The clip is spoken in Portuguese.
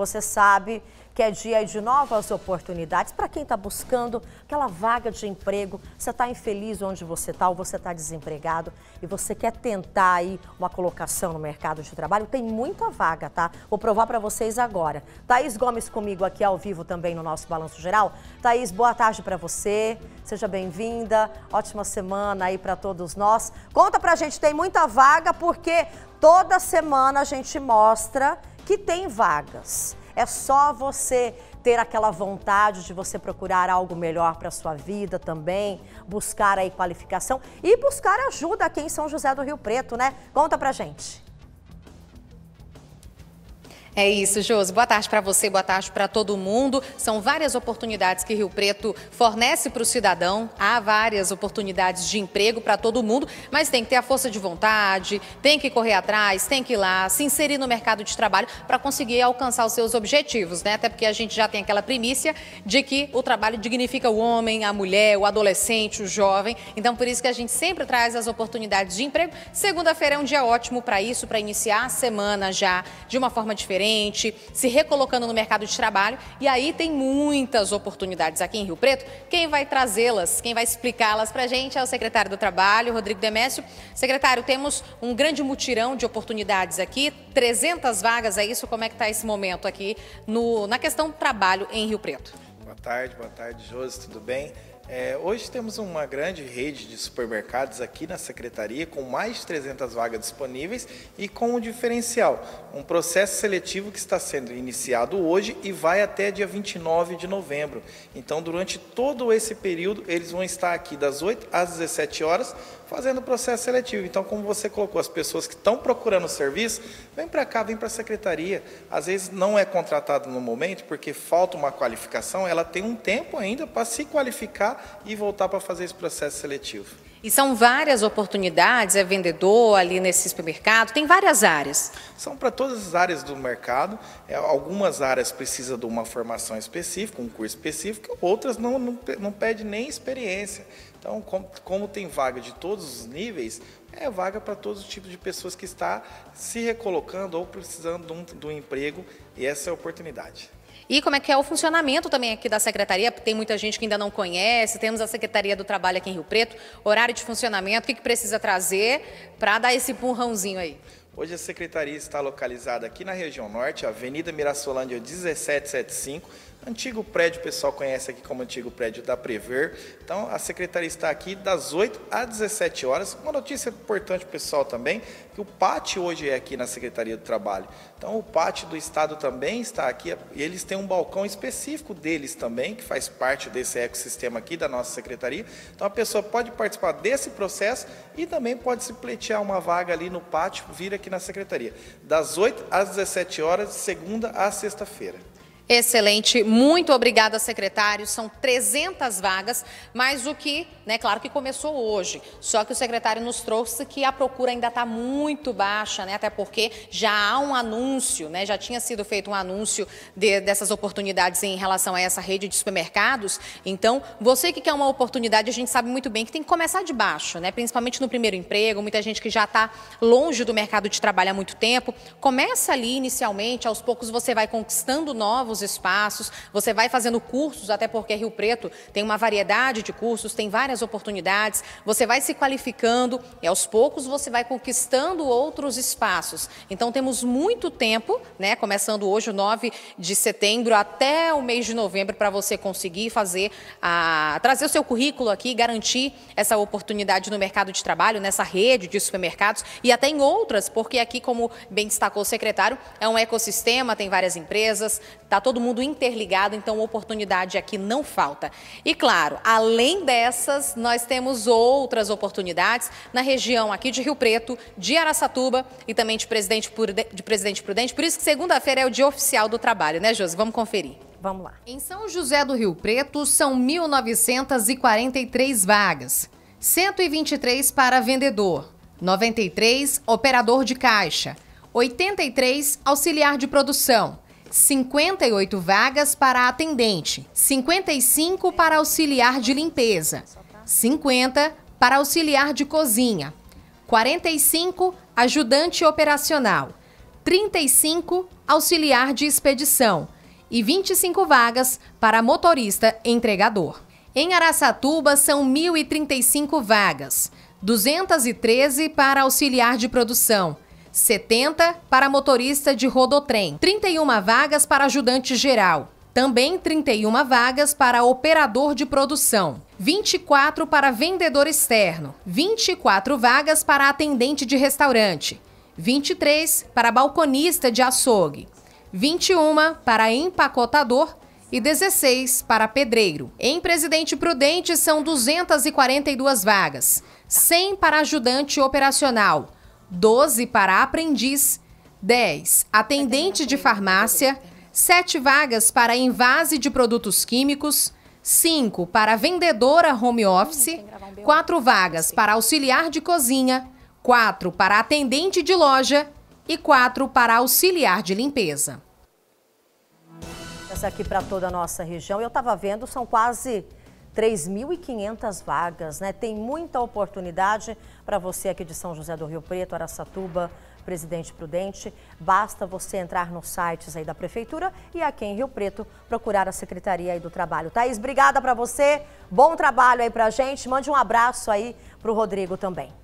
Você sabe que é dia de novas oportunidades para quem está buscando aquela vaga de emprego. Você está infeliz onde você está ou você está desempregado e você quer tentar aí uma colocação no mercado de trabalho, tem muita vaga, tá? Vou provar para vocês agora. Thaís Gomes comigo aqui ao vivo também no nosso Balanço Geral. Thaís, boa tarde para você, seja bem-vinda, ótima semana aí para todos nós. Conta para a gente, tem muita vaga porque toda semana a gente mostra que tem vagas. É só você ter aquela vontade de você procurar algo melhor para sua vida também, buscar aí qualificação e buscar ajuda aqui em São José do Rio Preto, né? Conta pra gente. É isso, Josi. Boa tarde para você, boa tarde para todo mundo. São várias oportunidades que Rio Preto fornece para o cidadão. Há várias oportunidades de emprego para todo mundo, mas tem que ter a força de vontade, tem que correr atrás, tem que ir lá, se inserir no mercado de trabalho para conseguir alcançar os seus objetivos, né? Até porque a gente já tem aquela primícia de que o trabalho dignifica o homem, a mulher, o adolescente, o jovem. Então, por isso que a gente sempre traz as oportunidades de emprego. Segunda-feira é um dia ótimo para isso, para iniciar a semana já de uma forma diferente diferente, se recolocando no mercado de trabalho. E aí tem muitas oportunidades aqui em Rio Preto. Quem vai trazê-las, quem vai explicá-las para a gente é o secretário do Trabalho, Rodrigo Demécio. Secretário, temos um grande mutirão de oportunidades aqui, 300 vagas, é isso? Como é que está esse momento aqui no, na questão trabalho em Rio Preto? Boa tarde, boa tarde, Josi, tudo bem? É, hoje temos uma grande rede de supermercados aqui na secretaria, com mais de 300 vagas disponíveis e com um diferencial: um processo seletivo que está sendo iniciado hoje e vai até dia 29 de novembro. Então, durante todo esse período, eles vão estar aqui das 8 às 17 horas fazendo o processo seletivo. Então, como você colocou, as pessoas que estão procurando o serviço, vem para cá, vem para a secretaria. Às vezes não é contratado no momento porque falta uma qualificação, ela tem um tempo ainda para se qualificar passar e voltar para fazer esse processo seletivo. E são várias oportunidades, é vendedor ali nesse supermercado, tem várias áreas. São para todas as áreas do mercado. É, algumas áreas precisam de uma formação específica, um curso específico, outras não, não, não pede nem experiência. Então, como, como tem vaga de todos os níveis, é vaga para todos os tipos de pessoas que está se recolocando ou precisando de um, de um emprego, e essa é a oportunidade. E como é que é o funcionamento também aqui da secretaria? Tem muita gente que ainda não conhece, temos a Secretaria do Trabalho aqui em Rio Preto, horário de funcionamento, o que, que precisa trazer para dar esse empurrãozinho aí? Hoje a secretaria está localizada aqui na região norte, Avenida Mirassolândia 1775, Antigo prédio, o pessoal conhece aqui como antigo prédio da Prever. Então, a secretaria está aqui das 8 às 17 horas. Uma notícia importante, pessoal, também, que o PAT hoje é aqui na Secretaria do Trabalho. Então, o PAT do Estado também está aqui e eles têm um balcão específico deles também, que faz parte desse ecossistema aqui da nossa secretaria. Então, a pessoa pode participar desse processo e também pode se pleitear uma vaga ali no PAT, vir aqui na secretaria. Das 8 às 17 horas, segunda a sexta-feira. Excelente, muito obrigada, secretário. São 300 vagas, mas o que, né, claro que começou hoje, só que o secretário nos trouxe que a procura ainda está muito baixa, né, até porque já há um anúncio, né, já tinha sido feito um anúncio de, dessas oportunidades em relação a essa rede de supermercados. Então, você que quer uma oportunidade, a gente sabe muito bem que tem que começar de baixo, né, principalmente no primeiro emprego, muita gente que já está longe do mercado de trabalho há muito tempo. Começa ali inicialmente, aos poucos você vai conquistando novos novos espaços, você vai fazendo cursos, até porque Rio Preto tem uma variedade de cursos, tem várias oportunidades, você vai se qualificando e aos poucos você vai conquistando outros espaços. Então temos muito tempo, né, começando hoje o 9 de setembro até o mês de novembro para você conseguir fazer a trazer o seu currículo aqui, garantir essa oportunidade no mercado de trabalho, nessa rede de supermercados e até em outras, porque aqui como bem destacou o secretário, é um ecossistema, tem várias empresas, está todo mundo interligado, então oportunidade aqui não falta. E claro, além dessas, nós temos outras oportunidades na região aqui de Rio Preto, de Araçatuba e também de Presidente, de Presidente Prudente. Por isso que segunda-feira é o dia oficial do trabalho, né, Josi? Vamos conferir. Vamos lá. Em São José do Rio Preto, são 1.943 vagas. 123 para vendedor, 93 operador de caixa, 83 auxiliar de produção, 58 vagas para atendente, 55 para auxiliar de limpeza, 50 para auxiliar de cozinha, 45 ajudante operacional, 35 auxiliar de expedição e 25 vagas para motorista entregador. Em Araçatuba são 1.035 vagas, 213 para auxiliar de produção 70 para motorista de rodotrem, 31 vagas para ajudante geral, também 31 vagas para operador de produção, 24 para vendedor externo, 24 vagas para atendente de restaurante, 23 para balconista de açougue, 21 para empacotador e 16 para pedreiro. Em Presidente Prudente são 242 vagas, 100 para ajudante operacional, 12 para aprendiz, 10 atendente de farmácia, 7 vagas para envase de produtos químicos, 5 para vendedora home office, 4 vagas para auxiliar de cozinha, 4 para atendente de loja e 4 para auxiliar de limpeza. Essa aqui para toda a nossa região. Eu estava vendo, são quase 3.500 vagas, né? Tem muita oportunidade para você aqui de São José do Rio Preto, Aracatuba, Presidente Prudente. Basta você entrar nos sites aí da Prefeitura e aqui em Rio Preto procurar a Secretaria aí do Trabalho. Thaís, obrigada para você. Bom trabalho aí para gente. Mande um abraço aí para o Rodrigo também.